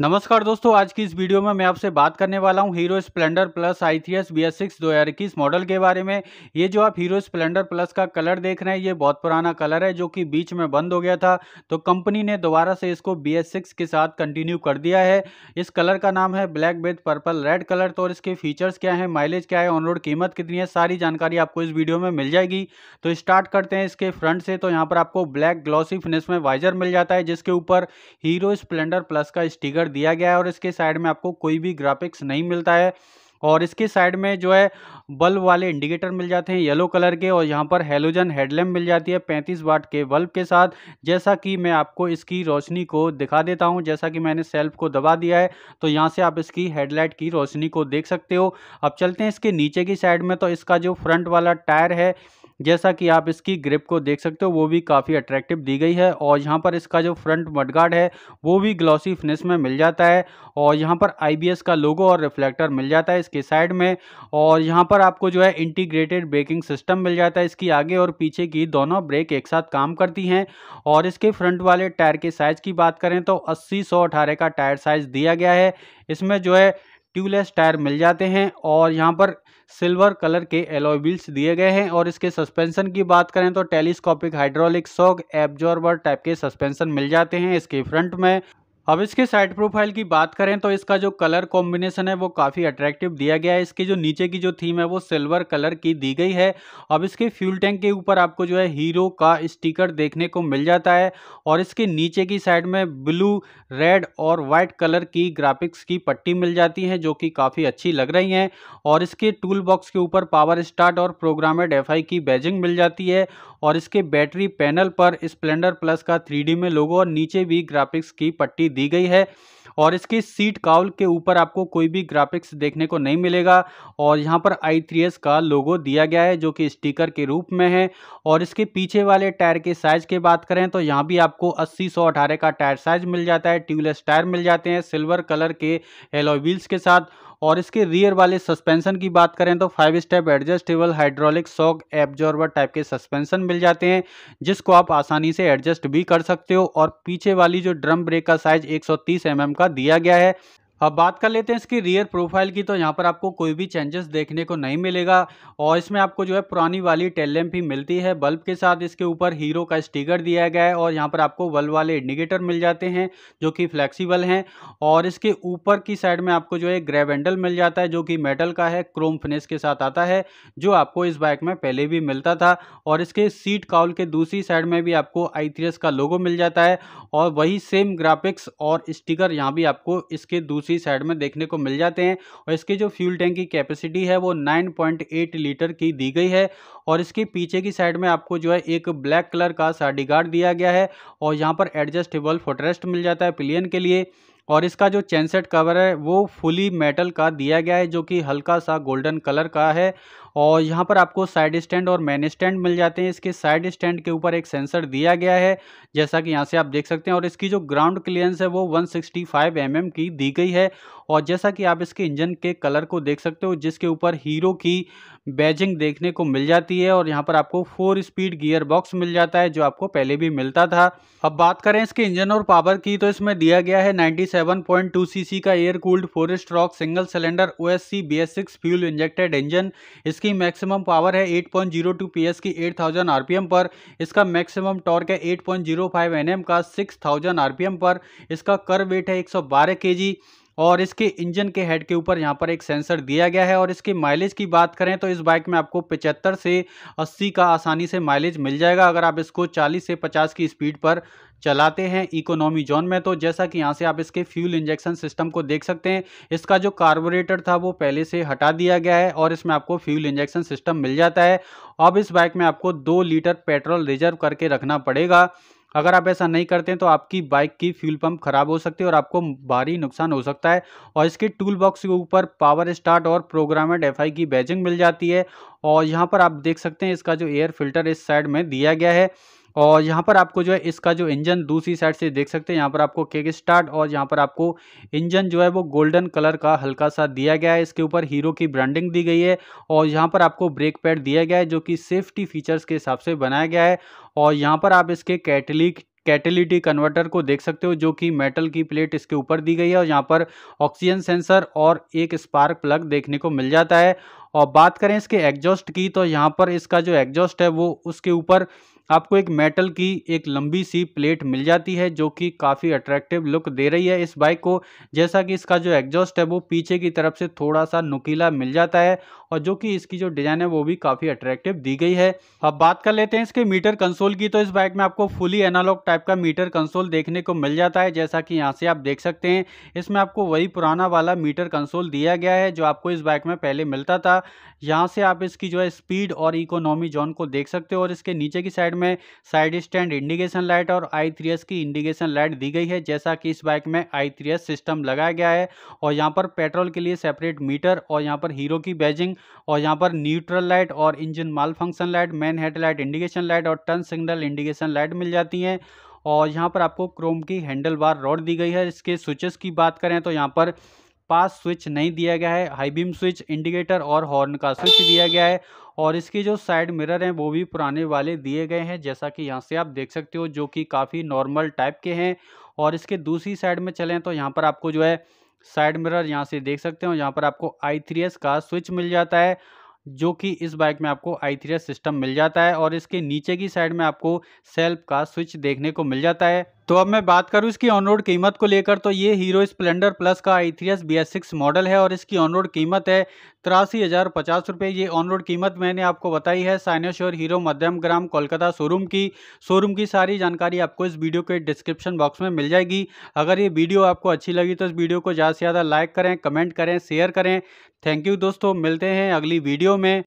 नमस्कार दोस्तों आज की इस वीडियो में मैं आपसे बात करने वाला हूं हीरो स्प्लेंडर प्लस आई थी एस बी एस सिक्स दो हज़ार इक्कीस मॉडल के बारे में ये जो आप हीरो स्प्लेंडर प्लस का कलर देख रहे हैं ये बहुत पुराना कलर है जो कि बीच में बंद हो गया था तो कंपनी ने दोबारा से इसको बी एस सिक्स के साथ कंटिन्यू कर दिया है इस कलर का नाम है ब्लैक बेथ पर्पल रेड कलर तो और इसके फीचर्स क्या है माइलेज क्या है ऑन रोड कीमत कितनी है सारी जानकारी आपको इस वीडियो में मिल जाएगी तो स्टार्ट करते हैं इसके फ्रंट से तो यहाँ पर आपको ब्लैक ग्लॉसी फिनिश में वाइजर मिल जाता है जिसके ऊपर हीरो स्प्लेंडर प्लस का स्टीकर कर दिया गया है और इसके साइड में आपको कोई भी ग्राफिक्स नहीं मिलता है और इसके साइड में जो है बल्ब वाले इंडिकेटर मिल जाते हैं येलो कलर के और यहाँ पर हेलोजन हेडलैम्प मिल जाती है 35 वाट के बल्ब के साथ जैसा कि मैं आपको इसकी रोशनी को दिखा देता हूँ जैसा कि मैंने सेल्फ को दबा दिया है तो यहाँ से आप इसकी हेडलाइट की रोशनी को देख सकते हो अब चलते हैं इसके नीचे की साइड में तो इसका जो फ्रंट वाला टायर है जैसा कि आप इसकी ग्रिप को देख सकते हो वो भी काफ़ी अट्रैक्टिव दी गई है और यहाँ पर इसका जो फ्रंट मडगार्ड है वो भी ग्लॉसी फिनिश में मिल जाता है और यहाँ पर आई का लोगो और रिफ्लेक्टर मिल जाता है इसके साइड में और यहाँ पर आपको जो है इंटीग्रेटेड ब्रेकिंग सिस्टम मिल जाता है इसकी आगे और पीछे की दोनों ब्रेक एक साथ काम करती हैं और इसके फ्रंट वाले टायर के साइज़ की बात करें तो अस्सी सौ का टायर साइज़ दिया गया है इसमें जो है ट्यूबलेस टायर मिल जाते हैं और यहाँ पर सिल्वर कलर के एलॉय व्हील्स दिए गए हैं और इसके सस्पेंशन की बात करें तो telescopic hydraulic shock absorber type के सस्पेंशन मिल जाते हैं इसके फ्रंट में अब इसके साइड प्रोफाइल की बात करें तो इसका जो कलर कॉम्बिनेशन है वो काफ़ी अट्रैक्टिव दिया गया है इसके जो नीचे की जो थीम है वो सिल्वर कलर की दी गई है अब इसके फ्यूल टैंक के ऊपर आपको जो है हीरो का स्टिकर देखने को मिल जाता है और इसके नीचे की साइड में ब्लू रेड और वाइट कलर की ग्राफिक्स की पट्टी मिल जाती है जो कि काफ़ी अच्छी लग रही हैं और इसके टूल बॉक्स के ऊपर पावर स्टार्ट और प्रोग्रामेड एफ की बैजिंग मिल जाती है और इसके बैटरी पैनल पर स्प्लेंडर प्लस का थ्री में लोगो और नीचे भी ग्राफिक्स की पट्टी दी गई है और इसकी सीट काउल के ऊपर आपको कोई भी ग्राफिक्स देखने को नहीं मिलेगा और यहाँ पर आई का लोगो दिया गया है जो कि स्टिकर के रूप में है और इसके पीछे वाले टायर के साइज़ की बात करें तो यहाँ भी आपको अस्सी सौ अठारह का टायर साइज़ मिल जाता है ट्यूबलेस टायर मिल जाते हैं सिल्वर कलर के व्हील्स के साथ और इसके रियर वाले सस्पेंशन की बात करें तो five step adjustable hydraulic shock absorber type के सस्पेंशन मिल जाते हैं जिसको आप आसानी से एडजस्ट भी कर सकते हो और पीछे वाली जो ड्रम ब्रेक का साइज 130 सौ mm का दिया गया है अब बात कर लेते हैं इसकी रियर प्रोफाइल की तो यहाँ पर आपको कोई भी चेंजेस देखने को नहीं मिलेगा और इसमें आपको जो है पुरानी वाली टेल लैम्प ही मिलती है बल्ब के साथ इसके ऊपर हीरो का स्टिकर दिया गया है और यहाँ पर आपको बल्ब वाले इंडिकेटर मिल जाते हैं जो कि फ्लेक्सिबल हैं और इसके ऊपर की साइड में आपको जो है ग्रेवेंडल हैंडल मिल जाता है जो कि मेटल का है क्रोम फिनिश के साथ आता है जो आपको इस बाइक में पहले भी मिलता था और इसके सीट काउल के दूसरी साइड में भी आपको आई का लोगो मिल जाता है और वही सेम ग्राफिक्स और स्टिकर यहाँ भी आपको इसके दूसरे दूसरी साइड में देखने को मिल जाते हैं और इसकी जो फ्यूल टैंक की कैपेसिटी है वो 9.8 लीटर की दी गई है और इसके पीछे की साइड में आपको जो है एक ब्लैक कलर का साडी गार्ड दिया गया है और यहाँ पर एडजस्टेबल फुटरेस्ट मिल जाता है पिलियन के लिए और इसका जो चैनसेट कवर है वो फुली मेटल का दिया गया है जो कि हल्का सा गोल्डन कलर का है और यहाँ पर आपको साइड स्टैंड और मैन स्टैंड मिल जाते हैं इसके साइड स्टैंड के ऊपर एक सेंसर दिया गया है जैसा कि यहाँ से आप देख सकते हैं और इसकी जो ग्राउंड क्लियरेंस है वो 165 सिक्सटी mm की दी गई है और जैसा कि आप इसके इंजन के कलर को देख सकते हो जिसके ऊपर हीरो की बैजिंग देखने को मिल जाती है और यहाँ पर आपको फोर स्पीड गियर बॉक्स मिल जाता है जो आपको पहले भी मिलता था अब बात करें इसके इंजन और पावर की तो इसमें दिया गया है 97.2 सीसी का air cooled four stroke single cylinder O S C fuel injected engine इसके इसकी मैक्सिमम पावर है 8.02 एस की 8000 आरपीएम पर इसका मैक्सिमम टॉर्क है 8.05 एनएम का 6000 आरपीएम पर इसका कर वेट है 112 सौ और इसके इंजन के हेड के ऊपर यहाँ पर एक सेंसर दिया गया है और इसके माइलेज की बात करें तो इस बाइक में आपको पचहत्तर से अस्सी का आसानी से माइलेज मिल जाएगा अगर आप इसको चालीस से पचास की स्पीड पर चलाते हैं इकोनॉमी जोन में तो जैसा कि यहाँ से आप इसके फ्यूल इंजेक्शन सिस्टम को देख सकते हैं इसका जो कार्बोरेटर था वो पहले से हटा दिया गया है और इसमें आपको फ्यूल इंजेक्शन सिस्टम मिल जाता है अब इस बाइक में आपको दो लीटर पेट्रोल रिजर्व करके रखना पड़ेगा अगर आप ऐसा नहीं करते हैं तो आपकी बाइक की फ्यूल पंप खराब हो सकती है और आपको भारी नुकसान हो सकता है और इसके टूल बॉक्स के ऊपर पावर स्टार्ट और प्रोग्रामेड एफ की बैजिंग मिल जाती है और यहाँ पर आप देख सकते हैं इसका जो एयर फिल्टर इस साइड में दिया गया है और यहाँ पर आपको जो है इसका जो इंजन दूसरी साइड से देख सकते हैं यहाँ पर आपको केक स्टार्ट और यहाँ पर आपको इंजन जो है वो गोल्डन कलर का हल्का सा दिया गया है इसके ऊपर हीरो की ब्रांडिंग दी गई है और यहाँ पर आपको ब्रेक पैड दिया गया है जो कि सेफ्टी फीचर्स के हिसाब से बनाया गया है और यहाँ पर आप इसके कैटलिक कैटेलिटी कन्वर्टर को देख सकते हो जो कि मेटल की प्लेट इसके ऊपर दी गई है और यहाँ पर ऑक्सीजन सेंसर और एक स्पार्क प्लग देखने को मिल जाता है और बात करें इसके एग्जॉस्ट की तो यहाँ पर इसका जो एग्जॉस्ट है वो उसके ऊपर आपको एक मेटल की एक लंबी सी प्लेट मिल जाती है जो कि काफ़ी अट्रैक्टिव लुक दे रही है इस बाइक को जैसा कि इसका जो एग्जॉस्ट है वो पीछे की तरफ से थोड़ा सा नुकीला मिल जाता है और जो कि इसकी जो डिज़ाइन है वो भी काफ़ी अट्रैक्टिव दी गई है अब बात कर लेते हैं इसके मीटर कंसोल की तो इस बाइक में आपको फुली एनालॉग टाइप का मीटर कंसोल देखने को मिल जाता है जैसा कि यहाँ से आप देख सकते हैं इसमें आपको वही पुराना वाला मीटर कंसोल दिया गया है जो आपको इस बाइक में पहले मिलता था यहाँ से आप इसकी जो है स्पीड और इकोनॉमी जोन को देख सकते हो और इसके नीचे की साइड साइड में साइड स्टैंड इंडिकेशन लाइट और आई की इंडिकेशन लाइट दी गई है जैसा कि इस बाइक में आई सिस्टम लगाया गया है और यहाँ पर पेट्रोल के लिए सेपरेट मीटर और यहाँ पर हीरो की बैजिंग और यहाँ पर न्यूट्रल लाइट और engine malfunction light main head light indication light और टर्न सिग्नल इंडिकेशन लाइट मिल जाती हैं और यहाँ पर आपको क्रोम की हैंडल बार रॉड दी गई है इसके स्विचेस की बात करें तो यहाँ पर पास स्विच नहीं दिया गया है हाई बीम स्विच इंडिकेटर और हॉर्न का स्विच दिया गया है और इसके जो साइड मिरर हैं वो भी पुराने वाले दिए गए हैं जैसा कि यहाँ से आप देख सकते हो जो कि काफ़ी नॉर्मल टाइप के हैं और इसके दूसरी साइड में चलें तो यहाँ पर आपको जो है साइड मिरर यहाँ से देख सकते हो यहाँ पर आपको आई का स्विच मिल जाता है जो कि इस बाइक में आपको आई सिस्टम मिल जाता है और इसके नीचे की साइड में आपको सेल्फ का स्विच देखने को मिल जाता है तो अब मैं बात करूँ इसकी ऑनरोड कीमत को लेकर तो ये हीरो स्प्लेंडर प्लस का I three S B S six model है और इसकी ऑनरोड कीमत है तिरासी हज़ार पचास रुपये ये ऑन रोड कीमत मैंने आपको बताई है Saineshwar Hero Madhyamgram Kolkata showroom की शोरूम की सारी जानकारी आपको इस वीडियो के डिस्क्रिप्शन बॉक्स में मिल जाएगी अगर ये वीडियो आपको अच्छी लगी तो इस वीडियो को ज़्यादा से ज़्यादा लाइक करें कमेंट करें शेयर करें थैंक यू दोस्तों मिलते हैं अगली वीडियो में